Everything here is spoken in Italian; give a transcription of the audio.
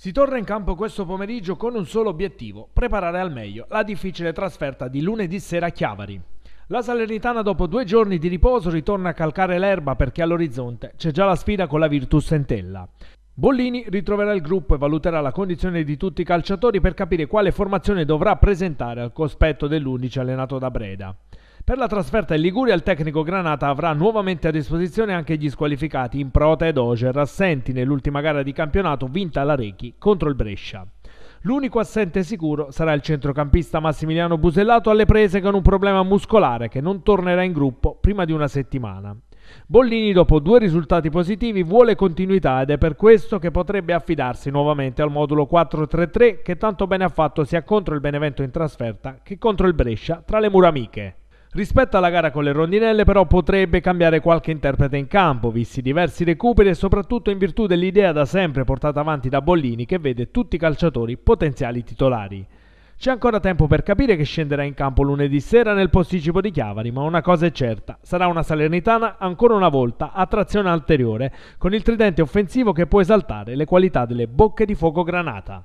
Si torna in campo questo pomeriggio con un solo obiettivo, preparare al meglio la difficile trasferta di lunedì sera a Chiavari. La Salernitana dopo due giorni di riposo ritorna a calcare l'erba perché all'orizzonte c'è già la sfida con la Virtus Sentella. Bollini ritroverà il gruppo e valuterà la condizione di tutti i calciatori per capire quale formazione dovrà presentare al cospetto dell'11 allenato da Breda. Per la trasferta in Liguria il tecnico Granata avrà nuovamente a disposizione anche gli squalificati in prota ed Oger, assenti nell'ultima gara di campionato vinta alla Rechi contro il Brescia. L'unico assente sicuro sarà il centrocampista Massimiliano Busellato alle prese con un problema muscolare che non tornerà in gruppo prima di una settimana. Bollini dopo due risultati positivi vuole continuità ed è per questo che potrebbe affidarsi nuovamente al modulo 4-3-3 che tanto bene ha fatto sia contro il Benevento in trasferta che contro il Brescia tra le mura amiche. Rispetto alla gara con le rondinelle però potrebbe cambiare qualche interprete in campo, visti diversi recuperi e soprattutto in virtù dell'idea da sempre portata avanti da Bollini che vede tutti i calciatori potenziali titolari. C'è ancora tempo per capire che scenderà in campo lunedì sera nel posticipo di Chiavari, ma una cosa è certa, sarà una Salernitana ancora una volta a trazione anteriore, con il tridente offensivo che può esaltare le qualità delle bocche di fuoco granata.